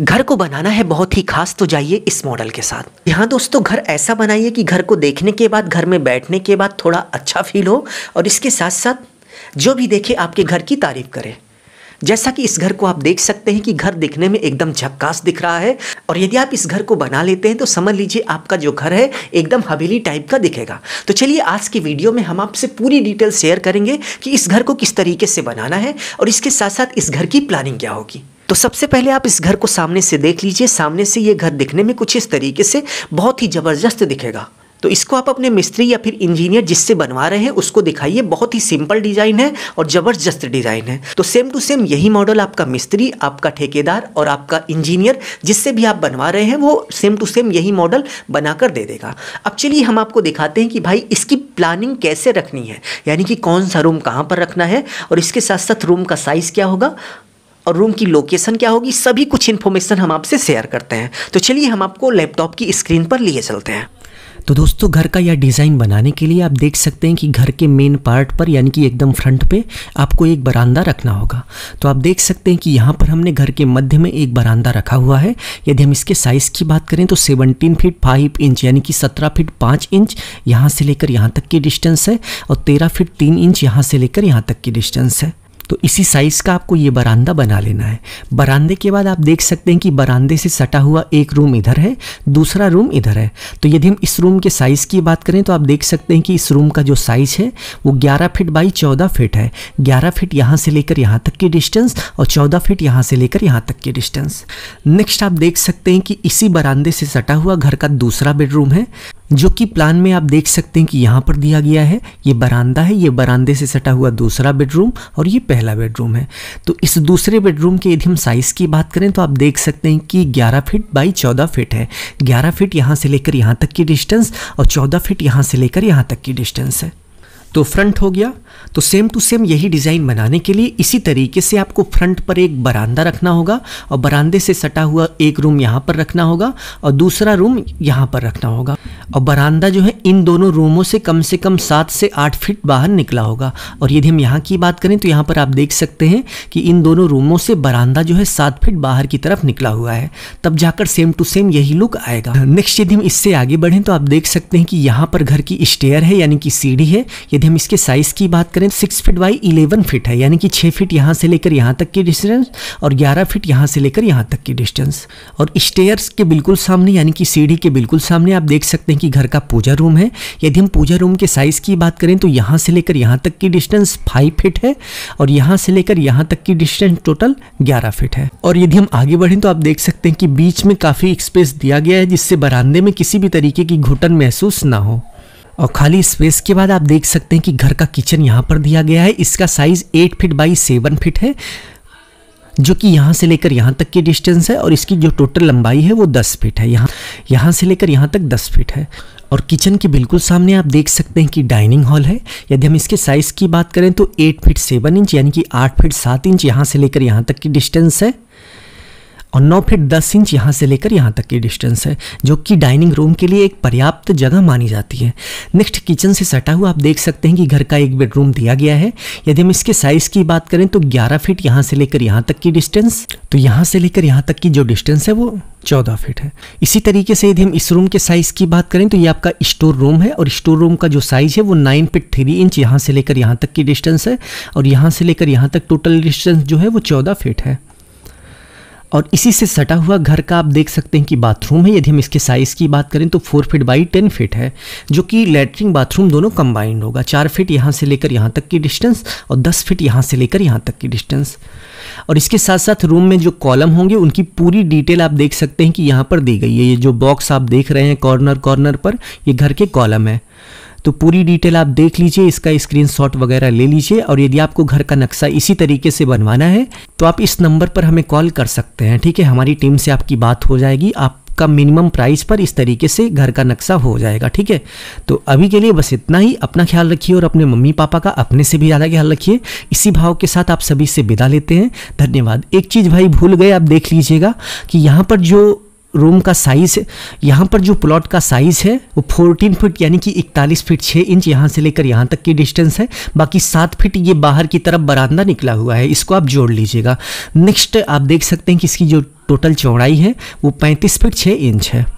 घर को बनाना है बहुत ही खास तो जाइए इस मॉडल के साथ यहाँ दोस्तों घर ऐसा बनाइए कि घर को देखने के बाद घर में बैठने के बाद थोड़ा अच्छा फील हो और इसके साथ साथ जो भी देखे आपके घर की तारीफ करें जैसा कि इस घर को आप देख सकते हैं कि घर दिखने में एकदम झक्कास दिख रहा है और यदि आप इस घर को बना लेते हैं तो समझ लीजिए आपका जो घर है एकदम हवेली टाइप का दिखेगा तो चलिए आज की वीडियो में हम आपसे पूरी डिटेल शेयर करेंगे कि इस घर को किस तरीके से बनाना है और इसके साथ साथ इस घर की प्लानिंग क्या होगी तो सबसे पहले आप इस घर को सामने से देख लीजिए सामने से ये घर दिखने में कुछ इस तरीके से बहुत ही ज़बरदस्त दिखेगा तो इसको आप अपने मिस्त्री या फिर इंजीनियर जिससे बनवा रहे हैं उसको दिखाइए बहुत ही सिंपल डिज़ाइन है और ज़बरदस्त डिज़ाइन है तो सेम टू सेम यही मॉडल आपका मिस्त्री आपका ठेकेदार और आपका इंजीनियर जिससे भी आप बनवा रहे हैं वो सेम टू सेम यही मॉडल बनाकर दे देगा अब चलिए हम आपको दिखाते हैं कि भाई इसकी प्लानिंग कैसे रखनी है यानी कि कौन सा रूम कहाँ पर रखना है और इसके साथ साथ रूम का साइज़ क्या होगा और रूम की लोकेशन क्या होगी सभी कुछ इन्फॉर्मेशन हम आपसे शेयर करते हैं तो चलिए हम आपको लैपटॉप की स्क्रीन पर लिए चलते हैं तो दोस्तों घर का यह डिज़ाइन बनाने के लिए आप देख सकते हैं कि घर के मेन पार्ट पर यानी कि एकदम फ्रंट पे आपको एक बरामदा रखना होगा तो आप देख सकते हैं कि यहाँ पर हमने घर के मध्य में एक बरामदा रखा हुआ है यदि हम इसके साइज़ की बात करें तो 17 फीट 5 इंच यानी कि 17 फीट 5 इंच यहाँ से लेकर यहाँ तक की डिस्टेंस है और तेरह फिट तीन इंच यहाँ से लेकर यहाँ तक की डिस्टेंस है तो इसी साइज़ का आपको ये बरामदा बना लेना है बरामदे के बाद आप देख सकते हैं कि बरामदे से सटा हुआ एक रूम इधर है दूसरा रूम इधर है तो यदि हम इस रूम के साइज़ की बात करें तो आप देख सकते हैं कि इस रूम का जो साइज़ है वो ग्यारह फिट बाई चौदह फिट है ग्यारह फिट यहाँ से लेकर यहाँ तक की डिस्टेंस और चौदह फिट यहाँ से लेकर यहाँ तक की डिस्टेंस नेक्स्ट आप देख सकते हैं कि इसी बरामदे से सटा हुआ घर का दूसरा बेडरूम है जो कि प्लान में आप देख सकते हैं कि यहाँ पर दिया गया है ये बरामदा है ये बरामदे से सटा हुआ दूसरा बेडरूम और ये पहला बेडरूम है तो इस दूसरे बेडरूम के यदि हम साइज़ की बात करें तो आप देख सकते हैं कि 11 फीट बाई 14 फीट है 11 फीट यहाँ से लेकर यहाँ तक की डिस्टेंस और 14 फीट यहाँ से लेकर यहाँ तक की डिस्टेंस है तो फ्रंट हो गया तो सेम टू सेम यही डिज़ाइन बनाने के लिए इसी तरीके से आपको फ्रंट पर एक बरामदा रखना होगा और बरामदे से सटा हुआ एक रूम यहाँ पर रखना होगा और दूसरा रूम यहाँ पर रखना होगा और बरामदा जो है इन दोनों रूमों से कम से कम सात से आठ फीट बाहर निकला होगा और यदि हम यहाँ की बात करें तो यहाँ पर आप देख सकते हैं कि इन दोनों रूमों से बरामदा जो है सात फीट बाहर की तरफ निकला हुआ है तब जाकर सेम टू सेम यही लुक आएगा नेक्स्ट यदि हम इससे आगे बढ़ें तो आप देख सकते हैं कि यहाँ पर घर की स्टेयर है यानी कि सीढ़ी है यदि हम इसके साइज़ की बात करें six feet by eleven feet है यानी कि छः फिट यहाँ से लेकर यहाँ तक की डिस्टेंस और ग्यारह फिट यहाँ से लेकर यहाँ तक की डिस्टेंस और स्टेयर्स के बिल्कुल सामने यानी कि सीढ़ी के बिल्कुल सामने आप देख सकते हैं कि घर का पूजा रूम है यदि हम पूजा रूम के साइज़ की बात करें तो यहाँ से लेकर यहाँ तक की डिस्टेंस फाइव फिट है और यहाँ से लेकर यहाँ तक की डिस्टेंस टोटल ग्यारह फिट है और यदि हम आगे बढ़ें तो आप देख सकते हैं कि बीच में काफ़ी स्पेस दिया गया है जिससे बरामदे में किसी भी तरीके की घुटन महसूस ना हो और खाली स्पेस के बाद आप देख सकते हैं कि घर का किचन यहाँ पर दिया गया है इसका size eight feet by seven feet है जो कि यहाँ से लेकर यहाँ तक की डिस्टेंस है और इसकी जो टोटल लंबाई है वो दस फीट है यहाँ यहाँ से लेकर यहाँ तक दस फीट है और किचन के बिल्कुल सामने आप देख सकते हैं कि डाइनिंग हॉल है यदि हम इसके साइज़ की बात करें तो एट फीट सेवन इंच यानी कि आठ फीट सात इंच यहाँ से लेकर यहाँ तक की डिस्टेंस है और 9 फीट 10 इंच यहाँ से लेकर यहाँ तक की डिस्टेंस है जो कि डाइनिंग रूम के लिए एक पर्याप्त जगह मानी जाती है नेक्स्ट किचन से सटा हुआ आप देख सकते हैं कि घर का एक बेडरूम दिया गया है यदि हम इसके साइज़ की बात करें तो 11 फीट यहाँ से लेकर यहाँ तक की डिस्टेंस तो यहाँ से लेकर यहाँ तक की जो डिस्टेंस है वो चौदह फीट है इसी तरीके से यदि हम इस रूम के साइज़ की बात करें तो ये आपका स्टोर रूम है और स्टोर रूम का जो साइज़ है वो नाइन फिट थ्री इंच यहाँ से लेकर यहाँ तक की डिस्टेंस है और यहाँ से लेकर यहाँ तक टोटल डिस्टेंस जो है वो चौदह फीट है और इसी से सटा हुआ घर का आप देख सकते हैं कि बाथरूम है यदि हम इसके साइज़ की बात करें तो four feet by ten feet है जो कि लेटरिन बाथरूम दोनों कंबाइंड होगा चार फिट यहाँ से लेकर यहाँ तक की डिस्टेंस और दस फिट यहाँ से लेकर यहाँ तक की डिस्टेंस और इसके साथ साथ रूम में जो कॉलम होंगे उनकी पूरी डिटेल आप देख सकते हैं कि यहाँ पर दी गई है ये जो बॉक्स आप देख रहे हैं कॉर्नर कॉर्नर पर ये घर के कॉलम है तो पूरी डिटेल आप देख लीजिए इसका स्क्रीनशॉट वगैरह ले लीजिए और यदि आपको घर का नक्शा इसी तरीके से बनवाना है तो आप इस नंबर पर हमें कॉल कर सकते हैं ठीक है हमारी टीम से आपकी बात हो जाएगी आपका मिनिमम प्राइस पर इस तरीके से घर का नक्शा हो जाएगा ठीक है तो अभी के लिए बस इतना ही अपना ख्याल रखिए और अपने मम्मी पापा का अपने से भी ज़्यादा ख्याल रखिए इसी भाव के साथ आप सभी से विदा लेते हैं धन्यवाद एक चीज़ भाई भूल गए आप देख लीजिएगा कि यहाँ पर जो रूम का साइज़ यहाँ पर जो प्लॉट का साइज़ है वो 14 फीट यानी कि 41 फीट 6 इंच यहाँ से लेकर यहाँ तक की डिस्टेंस है बाकी 7 फीट ये बाहर की तरफ बरामदा निकला हुआ है इसको आप जोड़ लीजिएगा नेक्स्ट आप देख सकते हैं कि इसकी जो टोटल चौड़ाई है वो 35 फीट 6 इंच है